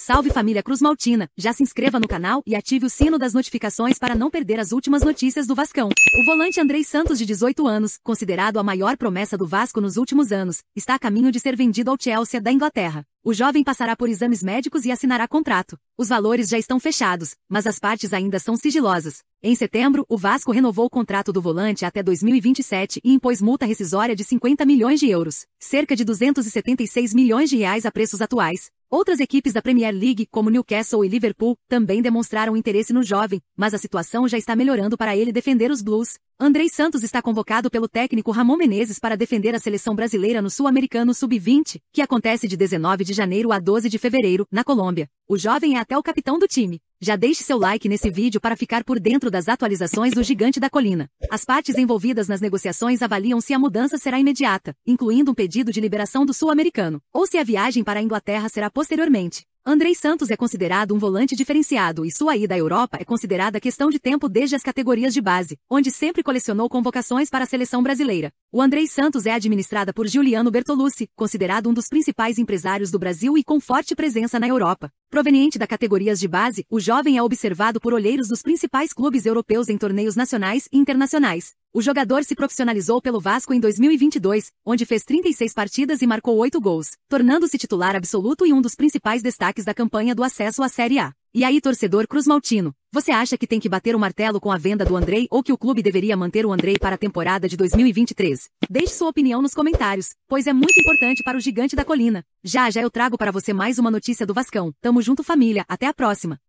Salve família Cruz Maltina, já se inscreva no canal e ative o sino das notificações para não perder as últimas notícias do Vascão. O volante Andrei Santos, de 18 anos, considerado a maior promessa do Vasco nos últimos anos, está a caminho de ser vendido ao Chelsea da Inglaterra. O jovem passará por exames médicos e assinará contrato. Os valores já estão fechados, mas as partes ainda são sigilosas. Em setembro, o Vasco renovou o contrato do volante até 2027 e impôs multa rescisória de 50 milhões de euros, cerca de 276 milhões de reais a preços atuais, Outras equipes da Premier League, como Newcastle e Liverpool, também demonstraram interesse no jovem, mas a situação já está melhorando para ele defender os Blues. Andrei Santos está convocado pelo técnico Ramon Menezes para defender a seleção brasileira no Sul-Americano Sub-20, que acontece de 19 de janeiro a 12 de fevereiro, na Colômbia. O jovem é até o capitão do time. Já deixe seu like nesse vídeo para ficar por dentro das atualizações do gigante da colina. As partes envolvidas nas negociações avaliam se a mudança será imediata, incluindo um pedido de liberação do sul-americano, ou se a viagem para a Inglaterra será posteriormente. Andrei Santos é considerado um volante diferenciado e sua ida à Europa é considerada questão de tempo desde as categorias de base, onde sempre colecionou convocações para a seleção brasileira. O Andrei Santos é administrada por Giuliano Bertolucci, considerado um dos principais empresários do Brasil e com forte presença na Europa. Proveniente da categorias de base, o jovem é observado por olheiros dos principais clubes europeus em torneios nacionais e internacionais. O jogador se profissionalizou pelo Vasco em 2022, onde fez 36 partidas e marcou 8 gols, tornando-se titular absoluto e um dos principais destaques da campanha do acesso à Série A. E aí, torcedor Cruzmaltino, você acha que tem que bater o martelo com a venda do Andrei ou que o clube deveria manter o Andrei para a temporada de 2023? Deixe sua opinião nos comentários, pois é muito importante para o gigante da colina. Já já eu trago para você mais uma notícia do Vascão. Tamo junto família, até a próxima.